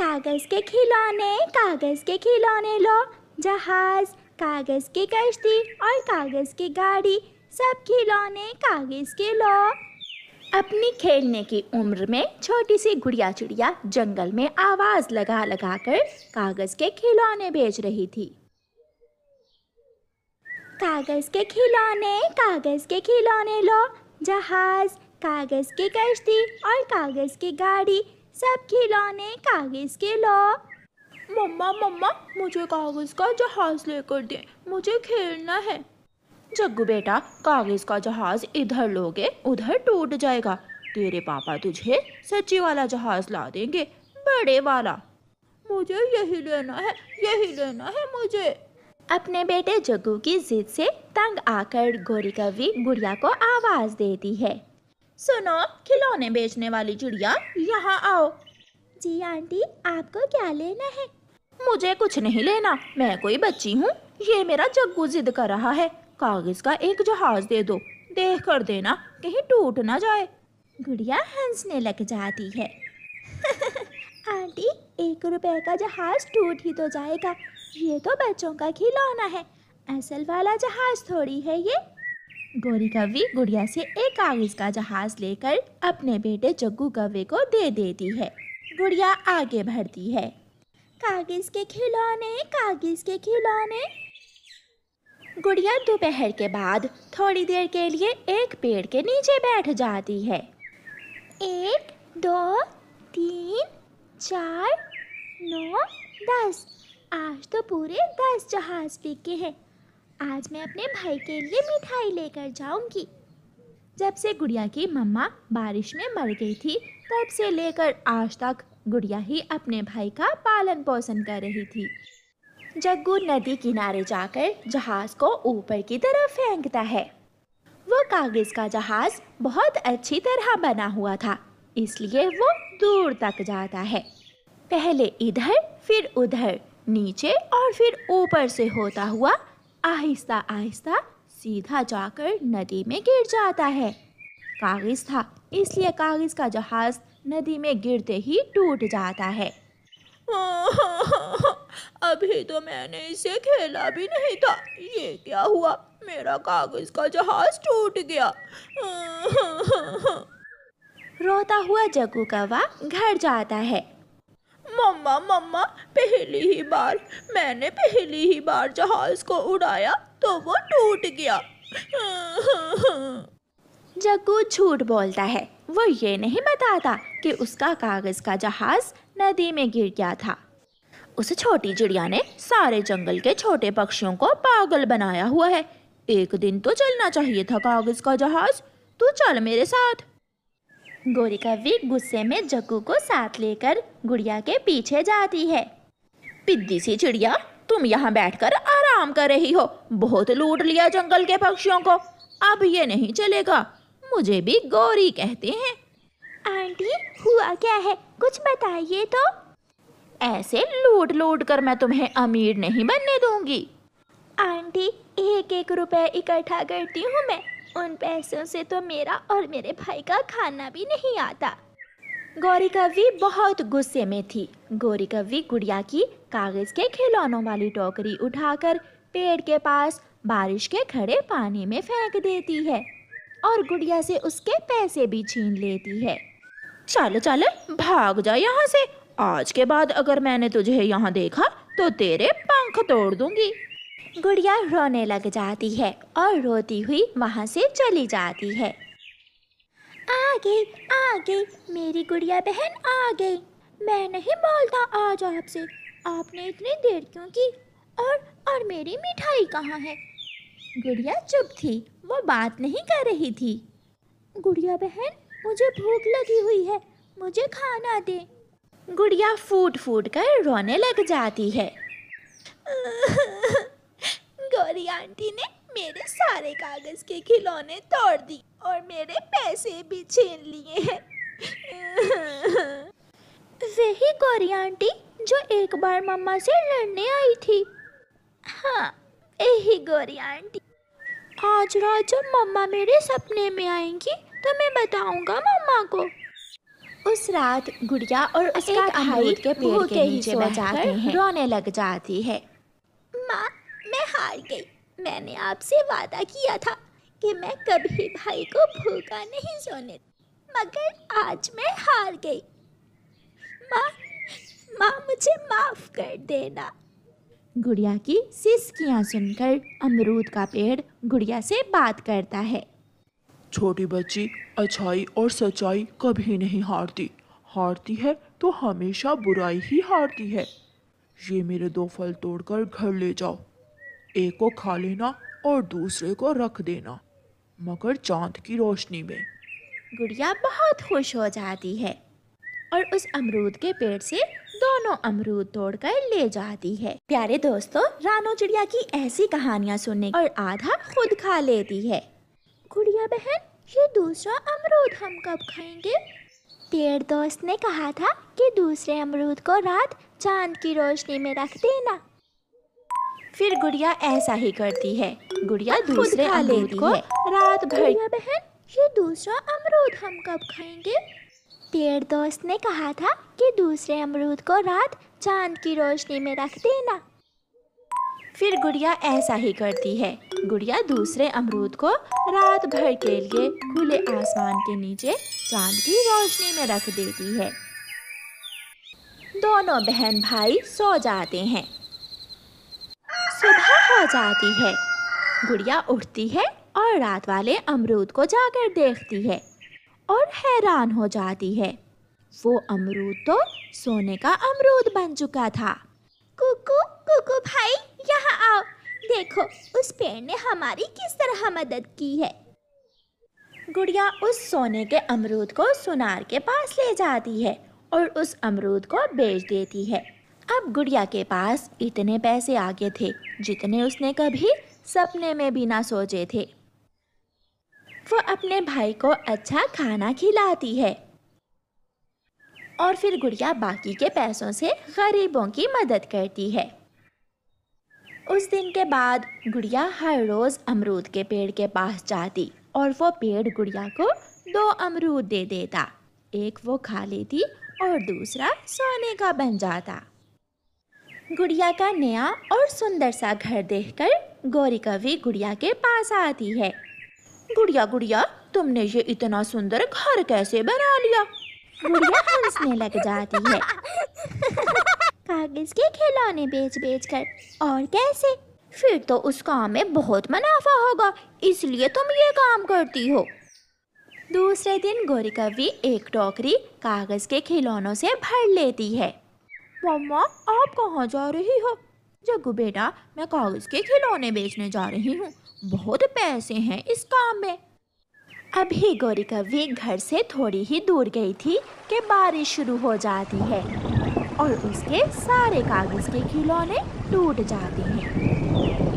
कागज़ के खिलौने कागज़ के खिलौने लो जहाज़ कागज़ की कश्ती और कागज़ की गाड़ी सब खिलौने कागज़ के लो अपनी खेलने की उम्र में छोटी सी गुड़िया चिड़िया जंगल में आवाज लगा लगा कर कागज के खिलौने बेच रही थी कागज के खिलौने कागज के खिलौने लो जहाज कागज की कश्ती और कागज की गाड़ी सब खिलौने कागज के लो मम्मा मम्मा मुझे कागज का जहाज लेकर दे मुझे खेलना है जग्गू बेटा कागज का जहाज इधर लोगे उधर टूट जाएगा तेरे पापा तुझे सच्ची वाला जहाज ला देंगे बड़े वाला मुझे यही लेना है यही लेना है मुझे अपने बेटे जग्गू की जिद से तंग आकर गोरी कवि बुढ़िया को आवाज देती है सुनो खिलौने बेचने वाली चिड़िया यहाँ आओ जी आंटी आपको क्या लेना है मुझे कुछ नहीं लेना मैं कोई बच्ची हूँ ये मेरा जग्गू जिद कर रहा है कागज का एक जहाज दे दो देख कर देना कहीं टूट ना जाए गुड़िया हंसने लग जाती है आंटी एक रुपए का जहाज टूट ही तो जाएगा ये तो बच्चों का खिलौना है असल वाला जहाज थोड़ी है ये गोरी कवि गुड़िया से एक कागज का जहाज लेकर अपने बेटे जग्गू कवे को दे देती है गुड़िया आगे बढ़ती है कागज के खिलौने कागज के खिलौने गुड़िया दोपहर के बाद थोड़ी देर के लिए एक पेड़ के नीचे बैठ जाती है एक दो तीन चार नौ दस आज तो पूरे दस जहाज बिके हैं आज मैं अपने भाई के लिए मिठाई लेकर जाऊंगी जब से गुड़िया की मम्मा बारिश में मर गई थी तब से लेकर आज तक गुड़िया ही अपने भाई का पालन पोषण कर रही थी जग्गू नदी किनारे जाकर जहाज को ऊपर की तरफ फेंकता है वो कागज का जहाज बहुत अच्छी तरह बना हुआ था इसलिए वो दूर तक जाता है पहले इधर फिर उधर नीचे और फिर ऊपर से होता हुआ आहिस्ता आहिस्ता सीधा जाकर नदी में गिर जाता है कागज़ था इसलिए कागज़ का जहाज़ नदी में गिरते ही टूट जाता है अभी तो मैंने इसे खेला भी नहीं था ये क्या हुआ मेरा कागज़ का जहाज़ टूट गया रोता हुआ जगू कौवा घर जाता है मम्मा मम्मा पहली ही बार मैंने पहली ही बार जहाज को उड़ाया तो वो टूट गया जग्गू झूठ बोलता है वो ये नहीं बताता कि उसका कागज़ का जहाज नदी में गिर गया था उस छोटी चिड़िया ने सारे जंगल के छोटे पक्षियों को पागल बनाया हुआ है एक दिन तो चलना चाहिए था कागज़ का जहाज तू चल मेरे साथ कवि गुस्से में जग्गू को साथ लेकर गुड़िया के पीछे जाती है पिद्दी सी चिड़िया तुम यहाँ बैठकर आराम कर रही हो बहुत लूट लिया जंगल के पक्षियों को अब ये नहीं चलेगा मुझे भी गोरी कहते हैं आंटी हुआ क्या है कुछ बताइए तो ऐसे लूट लूट कर मैं तुम्हें अमीर नहीं बनने दूंगी आंटी एक एक रुपए इकट्ठा करती हूँ मैं उन पैसों से तो मेरा और मेरे भाई का खाना भी नहीं आता गौरी कवि बहुत गुस्से में थी गौरी कवि गुड़िया की कागज के खिलौनों वाली टोकरी उठाकर पेड़ के पास बारिश के खड़े पानी में फेंक देती है और गुड़िया से उसके पैसे भी छीन लेती है चलो चलो भाग जा यहाँ से आज के बाद अगर मैंने तुझे यहाँ देखा तो तेरे पंख तोड़ दूंगी गुड़िया रोने लग जाती है और रोती हुई वहाँ से चली जाती है आ गई आ गई मेरी गुड़िया बहन आ गई मैं नहीं बोलता आज आपसे आपने इतनी देर क्यों की और और मेरी मिठाई कहाँ है गुड़िया चुप थी वो बात नहीं कर रही थी गुड़िया बहन मुझे भूख लगी हुई है मुझे खाना दे गुड़िया फूट फूट कर रोने लग जाती है गौरी आंटी ने मेरे सारे कागज के खिलौने तोड़ दी और मेरे पैसे भी छीन लिए हैं वही गौरी आंटी जो एक बार मम्मा से लड़ने आई थी हाँ यही गौरी आंटी आज रात जब मम्मा मेरे सपने में आएंगी तो मैं बताऊंगा मम्मा को उस रात गुड़िया और उसका भाई के पेड़ के नीचे बह जाते हैं रोने लग जाती है हार गई मैंने आपसे वादा किया था कि मैं कभी भाई को भूखा नहीं सोने मगर आज मैं हार गई माँ माँ मुझे माफ़ कर देना गुड़िया की सिसकियाँ सुनकर अमरूद का पेड़ गुड़िया से बात करता है छोटी बच्ची अच्छाई और सच्चाई कभी नहीं हारती हारती है तो हमेशा बुराई ही हारती है ये मेरे दो फल तोड़कर घर ले जाओ एक को खा लेना और दूसरे को रख देना मगर चांद की रोशनी में गुड़िया बहुत खुश हो जाती है और उस अमरूद के पेड़ से दोनों अमरूद तोड़कर ले जाती है प्यारे दोस्तों रानो चिड़िया की ऐसी कहानियाँ सुनने और आधा खुद खा लेती है गुड़िया बहन ये दूसरा अमरूद हम कब खाएंगे पेड़ दोस्त ने कहा था कि दूसरे अमरूद को रात चांद की रोशनी में रख देना फिर गुड़िया ऐसा ही करती है गुड़िया दूसरे अमरूद को रात भर बहन ये दूसरा अमरूद हम कब खाएंगे पेड़ दोस्त ने कहा था कि दूसरे अमरूद को रात चांद की रोशनी में रख देना फिर गुड़िया ऐसा ही करती है गुड़िया दूसरे अमरूद को रात भर के लिए खुले आसमान के नीचे चांद की रोशनी में रख देती है दोनों बहन भाई सो जाते हैं सुबह हो जाती है गुड़िया उठती है और रात वाले अमरूद को जाकर देखती है और हैरान हो जाती है वो अमरूद तो सोने का अमरूद बन चुका था कुकू कुकू भाई यहाँ आओ देखो उस पेड़ ने हमारी किस तरह मदद की है गुड़िया उस सोने के अमरूद को सुनार के पास ले जाती है और उस अमरूद को बेच देती है अब गुड़िया के पास इतने पैसे आ गए थे जितने उसने कभी सपने में भी ना सोचे थे वो अपने भाई को अच्छा खाना खिलाती है और फिर गुड़िया बाकी के पैसों से गरीबों की मदद करती है उस दिन के बाद गुड़िया हर रोज़ अमरूद के पेड़ के पास जाती और वो पेड़ गुड़िया को दो अमरूद दे देता एक वो खा लेती और दूसरा सोने का बन जाता गुड़िया का नया और सुंदर सा घर देखकर गौरी कवि गुड़िया के पास आती है गुड़िया गुड़िया तुमने ये इतना सुंदर घर कैसे बना लिया गुड़िया हंसने लग जाती है कागज के खिलौने बेच बेच कर और कैसे फिर तो उस काम में बहुत मुनाफा होगा इसलिए तुम ये काम करती हो दूसरे दिन गौरी कवि एक टोकरी कागज के खिलौनों से भर लेती है मम्मा आप कहाँ जा रही हो जगू बेटा मैं कागज़ के खिलौने बेचने जा रही हूँ बहुत पैसे हैं इस काम में अभी गौरी कवि घर से थोड़ी ही दूर गई थी कि बारिश शुरू हो जाती है और उसके सारे कागज़ के खिलौने टूट जाते हैं